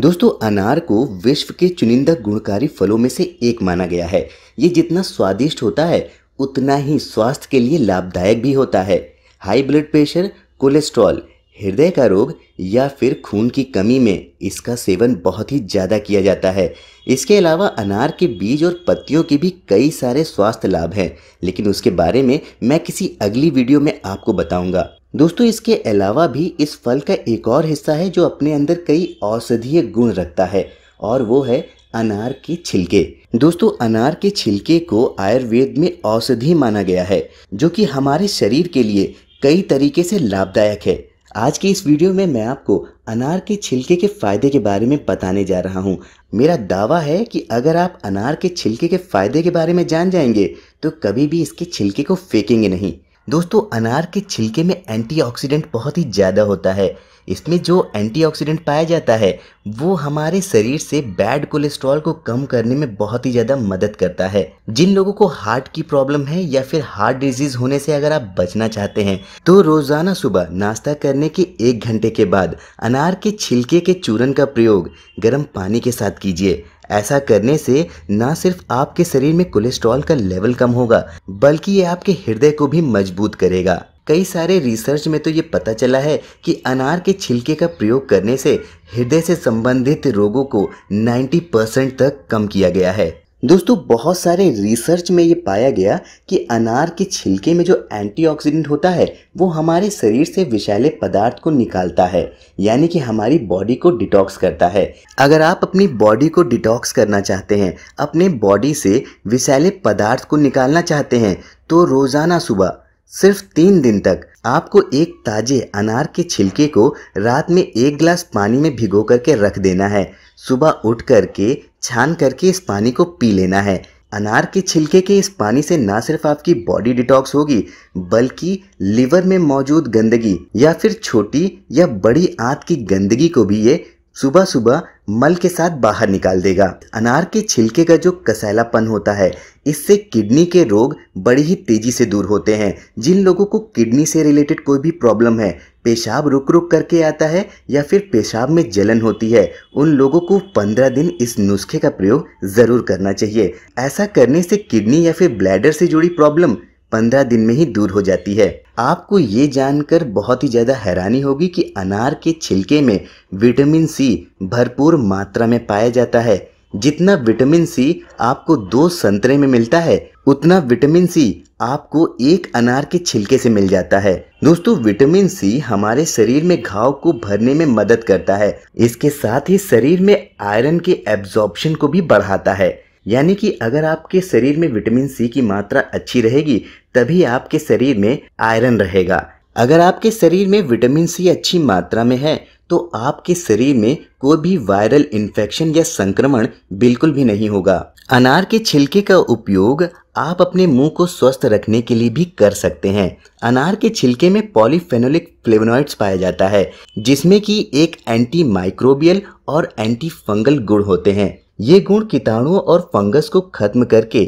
दोस्तों अनार को विश्व के चुनिंदा गुणकारी फलों में से एक माना गया है ये जितना स्वादिष्ट होता है उतना ही स्वास्थ्य के लिए लाभदायक भी होता है हाई ब्लड प्रेशर कोलेस्ट्रॉल हृदय का रोग या फिर खून की कमी में इसका सेवन बहुत ही ज़्यादा किया जाता है इसके अलावा अनार के बीज और पत्तियों के भी कई सारे स्वास्थ्य लाभ हैं लेकिन उसके बारे में मैं किसी अगली वीडियो में आपको बताऊंगा दोस्तों इसके अलावा भी इस फल का एक और हिस्सा है जो अपने अंदर कई औषधीय गुण रखता है और वो है अनार के छिलके दोस्तों अनार के छिलके को आयुर्वेद में औषधि माना गया है जो कि हमारे शरीर के लिए कई तरीके से लाभदायक है आज के इस वीडियो में मैं आपको अनार के छिलके के फायदे के बारे में बताने जा रहा हूँ मेरा दावा है कि अगर आप अनार के छिलके के फायदे के बारे में जान जाएंगे तो कभी भी इसके छिलके को फेंकेंगे नहीं दोस्तों अनार के छिलके में एंटीऑक्सीडेंट बहुत ही ज़्यादा होता है इसमें जो एंटीऑक्सीडेंट पाया जाता है वो हमारे शरीर से बैड कोलेस्ट्रॉल को कम करने में बहुत ही ज़्यादा मदद करता है जिन लोगों को हार्ट की प्रॉब्लम है या फिर हार्ट डिजीज होने से अगर आप बचना चाहते हैं तो रोज़ाना सुबह नाश्ता करने के एक घंटे के बाद अनार के छिलके के चूरन का प्रयोग गर्म पानी के साथ कीजिए ऐसा करने से न सिर्फ आपके शरीर में कोलेस्ट्रॉल का लेवल कम होगा बल्कि ये आपके हृदय को भी मजबूत करेगा कई सारे रिसर्च में तो ये पता चला है कि अनार के छिलके का प्रयोग करने से हृदय से संबंधित रोगों को 90 परसेंट तक कम किया गया है दोस्तों बहुत सारे रिसर्च में ये पाया गया कि अनार के छिलके में जो एंटीऑक्सीडेंट होता है वो हमारे शरीर से विषैले पदार्थ को निकालता है यानी कि हमारी बॉडी को डिटॉक्स करता है अगर आप अपनी बॉडी को डिटॉक्स करना चाहते हैं अपने बॉडी से विषैले पदार्थ को निकालना चाहते हैं तो रोज़ाना सुबह सिर्फ तीन दिन तक आपको एक ताजे अनार के छिलके को रात में एक गिलास पानी में भिगो करके रख देना है सुबह उठ करके छान करके इस पानी को पी लेना है अनार के छिलके के इस पानी से ना सिर्फ आपकी बॉडी डिटॉक्स होगी बल्कि लिवर में मौजूद गंदगी या फिर छोटी या बड़ी आंत की गंदगी को भी ये सुबह सुबह मल के साथ बाहर निकाल देगा अनार के छिलके का जो कसैलापन होता है इससे किडनी के रोग बड़ी ही तेजी से दूर होते हैं जिन लोगों को किडनी से रिलेटेड कोई भी प्रॉब्लम है पेशाब रुक रुक करके आता है या फिर पेशाब में जलन होती है उन लोगों को 15 दिन इस नुस्खे का प्रयोग ज़रूर करना चाहिए ऐसा करने से किडनी या फिर ब्लैडर से जुड़ी प्रॉब्लम पंद्रह दिन में ही दूर हो जाती है आपको ये जानकर बहुत ही ज़्यादा हैरानी होगी कि अनार के छिलके में विटामिन सी भरपूर मात्रा में पाया जाता है जितना विटामिन सी आपको दो संतरे में मिलता है उतना विटामिन सी आपको एक अनार के छिलके से मिल जाता है दोस्तों विटामिन सी हमारे शरीर में घाव को भरने में मदद करता है इसके साथ ही शरीर में आयरन के एब्जॉर्प्शन को भी बढ़ाता है यानी कि अगर आपके शरीर में विटामिन सी की मात्रा अच्छी रहेगी तभी आपके शरीर में आयरन रहेगा अगर आपके शरीर में विटामिन सी अच्छी मात्रा में है तो आपके शरीर में कोई भी वायरल इन्फेक्शन या संक्रमण बिल्कुल भी नहीं होगा अनार के छिलके का उपयोग आप अपने मुंह को स्वस्थ रखने के लिए भी कर सकते हैं अनार के छिलके में पॉलीफेनोलिक फ्लेवनॉइड्स पाया जाता है जिसमें कि एक एंटी माइक्रोबियल और एंटी फंगल गुण होते हैं ये गुण कीटाणुओं और फंगस को खत्म करके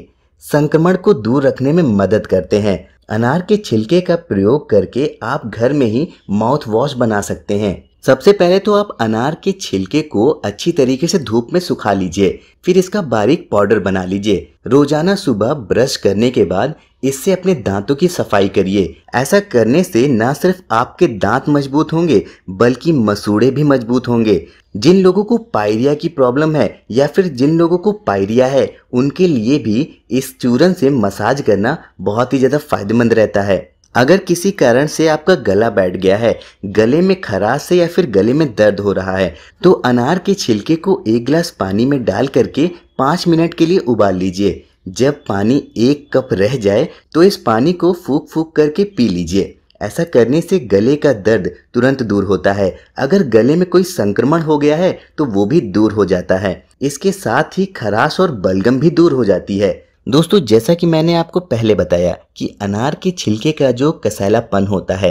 संक्रमण को दूर रखने में मदद करते हैं अनार के छिलके का प्रयोग करके आप घर में ही माउथ वॉश बना सकते हैं सबसे पहले तो आप अनार के छिलके को अच्छी तरीके से धूप में सुखा लीजिए फिर इसका बारीक पाउडर बना लीजिए रोजाना सुबह ब्रश करने के बाद इससे अपने दांतों की सफाई करिए ऐसा करने से न सिर्फ आपके दांत मजबूत होंगे बल्कि मसूड़े भी मजबूत होंगे जिन लोगों को पायरिया की प्रॉब्लम है या फिर जिन लोगों को पायरिया है उनके लिए भी इस चूरन से मसाज करना बहुत ही ज़्यादा फायदेमंद रहता है अगर किसी कारण से आपका गला बैठ गया है गले में खराश है या फिर गले में दर्द हो रहा है तो अनार के छिलके को एक गिलास पानी में डाल करके पाँच मिनट के लिए उबाल लीजिए जब पानी एक कप रह जाए तो इस पानी को फूक फूक करके पी लीजिए ऐसा करने से गले का दर्द तुरंत दूर होता है अगर गले में कोई संक्रमण हो गया है तो वो भी दूर हो जाता है इसके साथ ही खराश और बलगम भी दूर हो जाती है दोस्तों जैसा कि मैंने आपको पहले बताया कि अनार के छिलके का जो कसैलापन होता है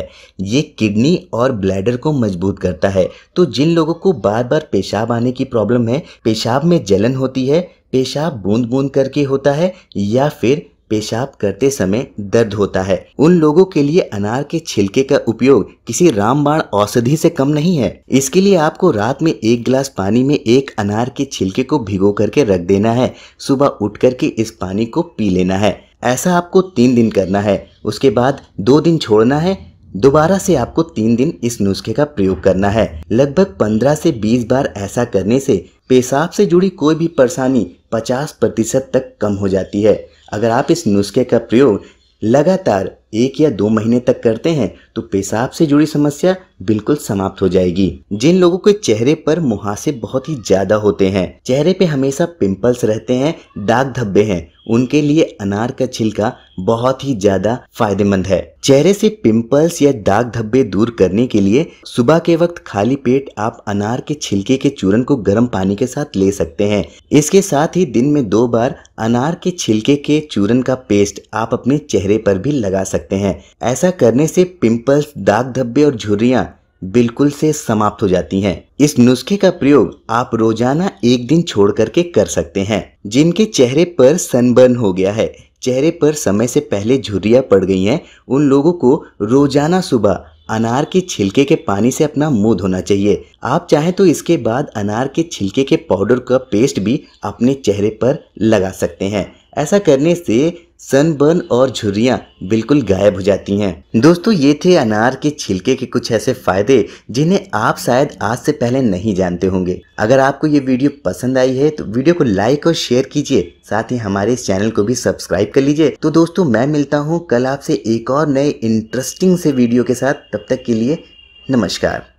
ये किडनी और ब्लैडर को मजबूत करता है तो जिन लोगों को बार बार पेशाब आने की प्रॉब्लम है पेशाब में जलन होती है पेशाब बूंद बूंद करके होता है या फिर पेशाब करते समय दर्द होता है उन लोगों के लिए अनार के छिलके का उपयोग किसी रामबाण औषधि से कम नहीं है इसके लिए आपको रात में एक गिलास पानी में एक अनार के छिलके को भिगो करके रख देना है सुबह उठ करके इस पानी को पी लेना है ऐसा आपको तीन दिन करना है उसके बाद दो दिन छोड़ना है दोबारा से आपको तीन दिन इस नुस्खे का प्रयोग करना है लगभग 15 से 20 बार ऐसा करने से पेशाब से जुड़ी कोई भी परेशानी 50 प्रतिशत तक कम हो जाती है अगर आप इस नुस्खे का प्रयोग लगातार एक या दो महीने तक करते हैं तो पेशाब से जुड़ी समस्या बिल्कुल समाप्त हो जाएगी जिन लोगों के चेहरे पर मुहासे बहुत ही ज्यादा होते हैं चेहरे पे हमेशा पिंपल्स रहते हैं दाग धब्बे हैं उनके लिए अनार का छिलका बहुत ही ज्यादा फायदेमंद है चेहरे से पिंपल्स या दाग धब्बे दूर करने के लिए सुबह के वक्त खाली पेट आप अनार के छिलके के चूरन को गर्म पानी के साथ ले सकते हैं इसके साथ ही दिन में दो बार अनार के छिलके के चूरन का पेस्ट आप अपने चेहरे पर भी लगा सकते हैं ऐसा करने से पिंपल्स दाग धब्बे और झुर्रियाँ बिल्कुल से समाप्त हो जाती हैं। इस नुस्खे का प्रयोग आप रोजाना एक दिन छोड़ करके कर सकते हैं जिनके चेहरे पर सनबर्न हो गया है चेहरे पर समय से पहले झुर्रियाँ पड़ गई हैं उन लोगों को रोजाना सुबह अनार के छिलके के पानी से अपना मुंह धोना चाहिए आप चाहें तो इसके बाद अनार के छिलके के पाउडर का पेस्ट भी अपने चेहरे पर लगा सकते हैं ऐसा करने से सनबर्न और झुर्रियाँ बिल्कुल गायब हो जाती हैं दोस्तों ये थे अनार के छिलके के कुछ ऐसे फ़ायदे जिन्हें आप शायद आज से पहले नहीं जानते होंगे अगर आपको ये वीडियो पसंद आई है तो वीडियो को लाइक और शेयर कीजिए साथ ही हमारे इस चैनल को भी सब्सक्राइब कर लीजिए तो दोस्तों मैं मिलता हूँ कल आपसे एक और नए इंटरेस्टिंग से वीडियो के साथ तब तक के लिए नमस्कार